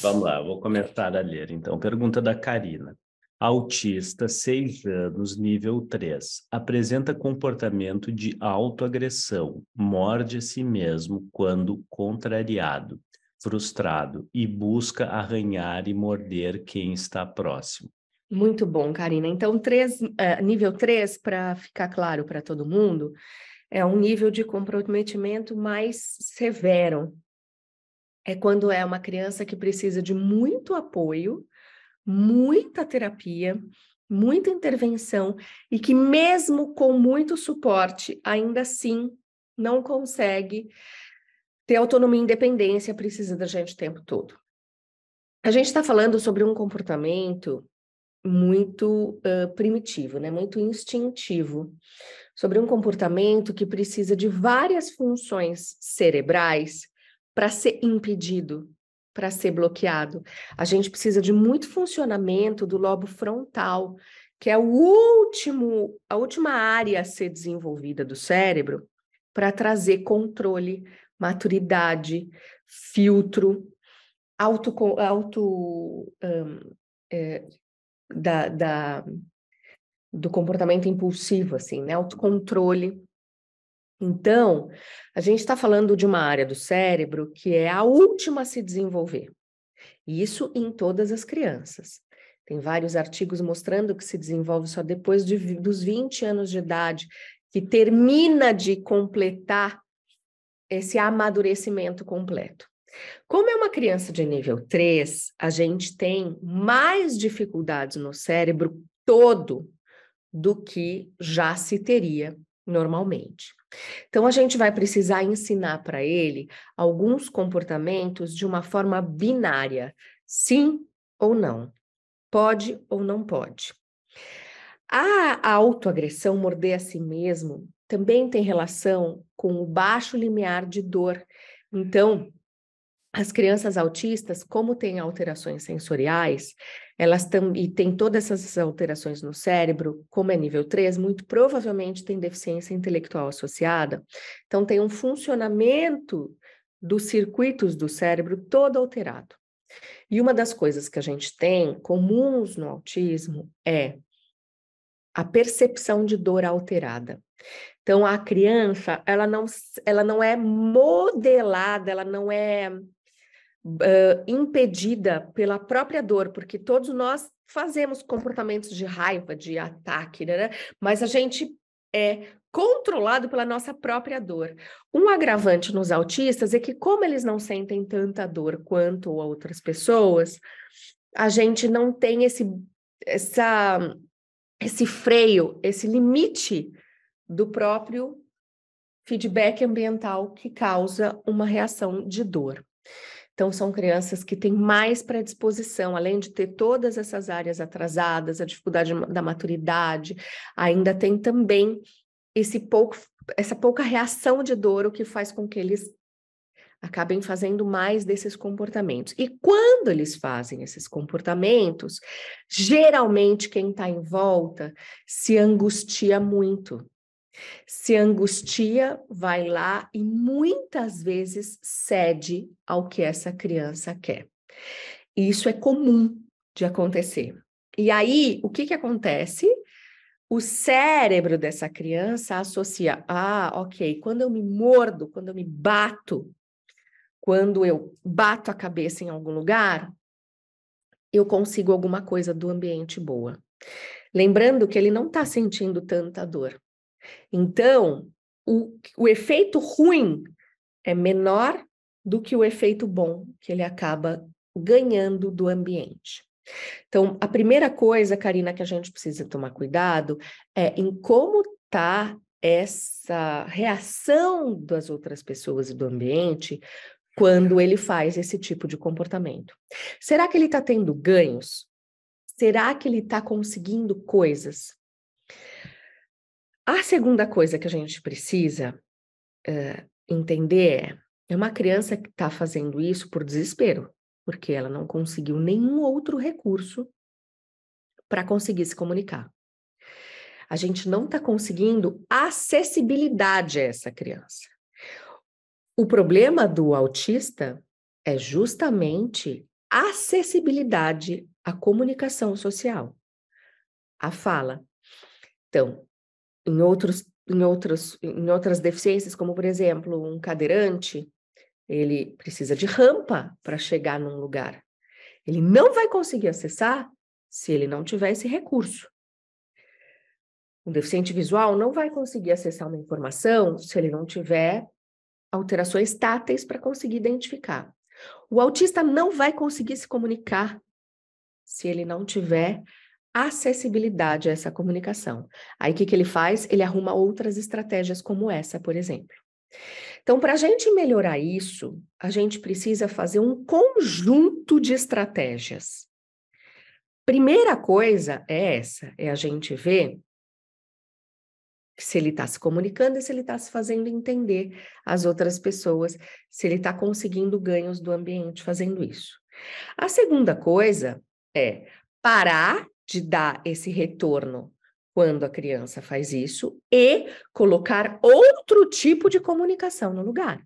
Vamos lá, vou começar a ler então. Pergunta da Karina. Autista, 6 anos, nível 3. Apresenta comportamento de autoagressão. Morde a si mesmo quando contrariado, frustrado e busca arranhar e morder quem está próximo. Muito bom, Karina. Então, três, uh, nível 3, para ficar claro para todo mundo, é um nível de comprometimento mais severo, é quando é uma criança que precisa de muito apoio, muita terapia, muita intervenção e que, mesmo com muito suporte, ainda assim não consegue ter autonomia e independência, precisa da gente o tempo todo. A gente está falando sobre um comportamento muito uh, primitivo, né? muito instintivo, sobre um comportamento que precisa de várias funções cerebrais para ser impedido, para ser bloqueado. A gente precisa de muito funcionamento do lobo frontal, que é o último, a última área a ser desenvolvida do cérebro para trazer controle, maturidade, filtro, auto, auto um, é, da, da, do comportamento impulsivo, assim, né? Autocontrole. Então, a gente está falando de uma área do cérebro que é a última a se desenvolver. E isso em todas as crianças. Tem vários artigos mostrando que se desenvolve só depois de, dos 20 anos de idade, que termina de completar esse amadurecimento completo. Como é uma criança de nível 3, a gente tem mais dificuldades no cérebro todo do que já se teria normalmente. Então, a gente vai precisar ensinar para ele alguns comportamentos de uma forma binária: sim ou não, pode ou não pode. A autoagressão, morder a si mesmo, também tem relação com o baixo limiar de dor. Então, as crianças autistas, como têm alterações sensoriais, elas estão e tem todas essas alterações no cérebro, como é nível 3, muito provavelmente tem deficiência intelectual associada. Então tem um funcionamento dos circuitos do cérebro todo alterado. E uma das coisas que a gente tem comuns no autismo é a percepção de dor alterada. Então a criança, ela não ela não é modelada, ela não é uh, impedida pela própria dor, porque todos nós fazemos comportamentos de raiva, de ataque, né, né? mas a gente é controlado pela nossa própria dor. Um agravante nos autistas é que, como eles não sentem tanta dor quanto outras pessoas, a gente não tem esse, essa, esse freio, esse limite do próprio feedback ambiental que causa uma reação de dor. Então, são crianças que têm mais predisposição, além de ter todas essas áreas atrasadas, a dificuldade da maturidade, ainda tem também esse pouco, essa pouca reação de dor, o que faz com que eles acabem fazendo mais desses comportamentos. E quando eles fazem esses comportamentos, geralmente quem está em volta se angustia muito se angustia, vai lá e muitas vezes cede ao que essa criança quer. Isso é comum de acontecer. E aí, o que, que acontece? O cérebro dessa criança associa: ah, ok, quando eu me mordo, quando eu me bato, quando eu bato a cabeça em algum lugar, eu consigo alguma coisa do ambiente boa. Lembrando que ele não está sentindo tanta dor. Então, o, o efeito ruim é menor do que o efeito bom que ele acaba ganhando do ambiente. Então, a primeira coisa, Karina, que a gente precisa tomar cuidado é em como está essa reação das outras pessoas e do ambiente quando ele faz esse tipo de comportamento. Será que ele está tendo ganhos? Será que ele está conseguindo coisas? A segunda coisa que a gente precisa uh, entender é, é uma criança que está fazendo isso por desespero, porque ela não conseguiu nenhum outro recurso para conseguir se comunicar. A gente não está conseguindo acessibilidade a essa criança. O problema do autista é justamente acessibilidade à comunicação social, à fala. Então, em, outros, em, outras em outras deficiências, como por exemplo, um cadeirante, ele precisa de rampa para chegar num lugar. Ele não vai conseguir acessar se ele não tiver esse recurso. Um deficiente visual não vai conseguir acessar uma informação se ele não tiver alterações táteis para conseguir identificar. O autista não vai conseguir se comunicar se ele não tiver acessibilidade a essa comunicação. Aí o que, que ele faz? Ele arruma outras estratégias como essa, por exemplo. Então, para a gente melhorar isso, a gente precisa fazer um conjunto de estratégias. Primeira coisa é essa, é a gente ver se ele está se comunicando e se ele está se fazendo entender as outras pessoas, se ele está conseguindo ganhos do ambiente fazendo isso. A segunda coisa é parar de dar esse retorno quando a criança faz isso e colocar outro tipo de comunicação no lugar.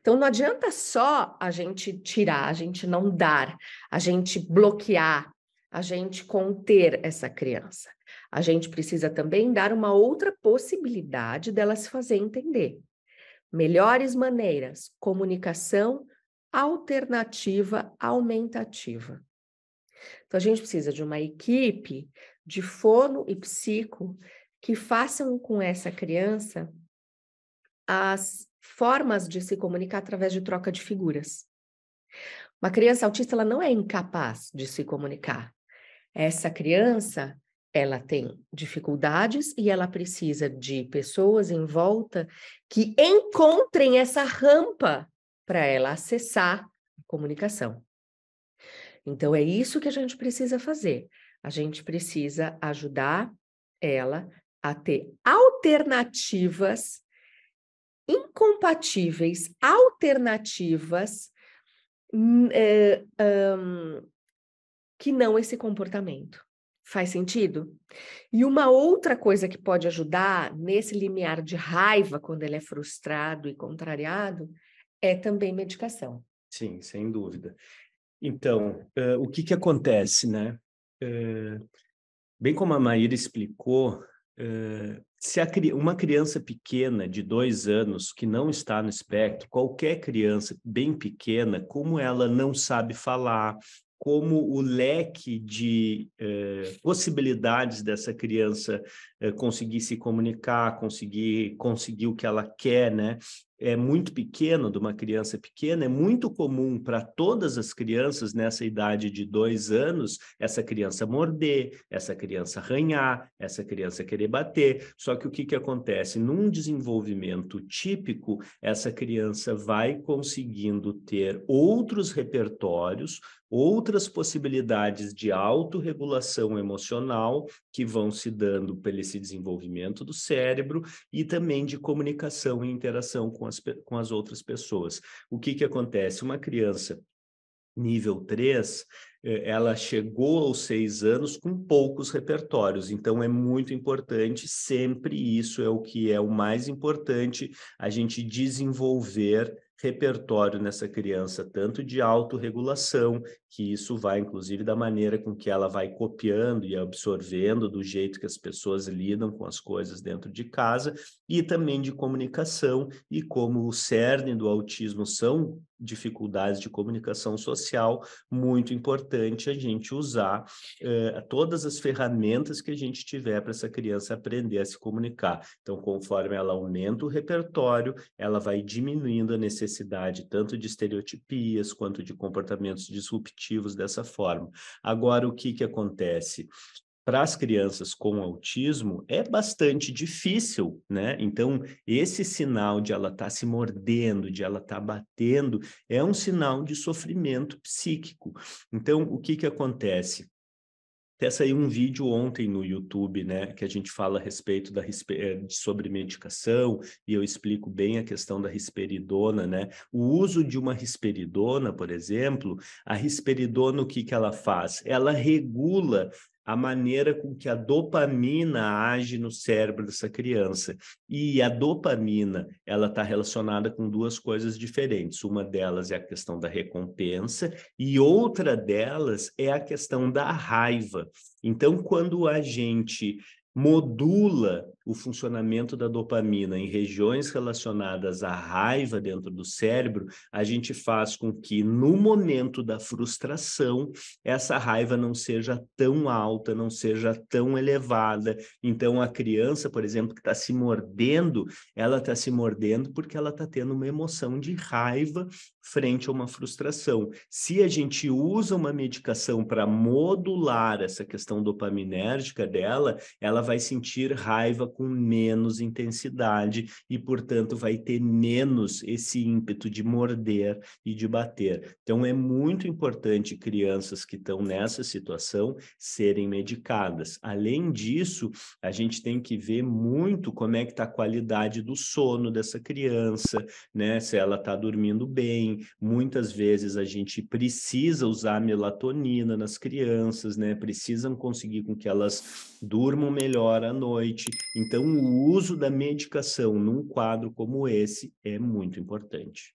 Então não adianta só a gente tirar, a gente não dar, a gente bloquear, a gente conter essa criança. A gente precisa também dar uma outra possibilidade dela se fazer entender. Melhores maneiras, comunicação alternativa aumentativa. Então, a gente precisa de uma equipe de fono e psico que façam com essa criança as formas de se comunicar através de troca de figuras. Uma criança autista ela não é incapaz de se comunicar. Essa criança ela tem dificuldades e ela precisa de pessoas em volta que encontrem essa rampa para ela acessar a comunicação. Então, é isso que a gente precisa fazer. A gente precisa ajudar ela a ter alternativas incompatíveis, alternativas é, um, eh, hum, que não esse comportamento. Faz sentido? E uma outra coisa que pode ajudar nesse limiar de raiva, quando ele é frustrado e contrariado, é também medicação. Sim, sem dúvida. Então, uh, o que, que acontece, né? Uh, bem como a Maíra explicou, uh, se a, uma criança pequena de dois anos que não está no espectro, qualquer criança bem pequena, como ela não sabe falar, como o leque de eh, possibilidades dessa criança eh, conseguir se comunicar, conseguir conseguir o que ela quer, né? é muito pequeno, de uma criança pequena, é muito comum para todas as crianças nessa idade de dois anos essa criança morder, essa criança arranhar, essa criança querer bater. Só que o que, que acontece? Num desenvolvimento típico, essa criança vai conseguindo ter outros repertórios, outras possibilidades de autorregulação emocional que vão se dando pelo esse desenvolvimento do cérebro e também de comunicação e interação com com as, com as outras pessoas. O que, que acontece? Uma criança nível 3, eh, ela chegou aos seis anos com poucos repertórios, então é muito importante, sempre isso é o que é o mais importante, a gente desenvolver repertório nessa criança, tanto de autorregulação, que isso vai, inclusive, da maneira com que ela vai copiando e absorvendo, do jeito que as pessoas lidam com as coisas dentro de casa, e também de comunicação, e como o cerne do autismo são dificuldades de comunicação social, muito importante a gente usar eh, todas as ferramentas que a gente tiver para essa criança aprender a se comunicar. Então, conforme ela aumenta o repertório, ela vai diminuindo a necessidade tanto de estereotipias quanto de comportamentos disruptivos consecutivos dessa forma. Agora, o que, que acontece? para as crianças com autismo é bastante difícil, né? Então, esse sinal de ela estar tá se mordendo, de ela estar tá batendo, é um sinal de sofrimento psíquico. Então, o que que acontece? Até saiu um vídeo ontem no YouTube, né, que a gente fala a respeito da eh, sobre medicação e eu explico bem a questão da risperidona, né? O uso de uma risperidona, por exemplo, a risperidona o que que ela faz? Ela regula a maneira com que a dopamina age no cérebro dessa criança. E a dopamina, ela está relacionada com duas coisas diferentes. Uma delas é a questão da recompensa e outra delas é a questão da raiva. Então, quando a gente modula o funcionamento da dopamina em regiões relacionadas à raiva dentro do cérebro, a gente faz com que no momento da frustração essa raiva não seja tão alta, não seja tão elevada. Então a criança, por exemplo, que está se mordendo, ela está se mordendo porque ela está tendo uma emoção de raiva frente a uma frustração. Se a gente usa uma medicação para modular essa questão dopaminérgica dela, ela vai sentir raiva com menos intensidade e, portanto, vai ter menos esse ímpeto de morder e de bater. Então, é muito importante crianças que estão nessa situação serem medicadas. Além disso, a gente tem que ver muito como é que está a qualidade do sono dessa criança, né? Se ela está dormindo bem. Muitas vezes a gente precisa usar melatonina nas crianças, né? Precisam conseguir com que elas durmam melhor à noite. Então, o uso da medicação num quadro como esse é muito importante.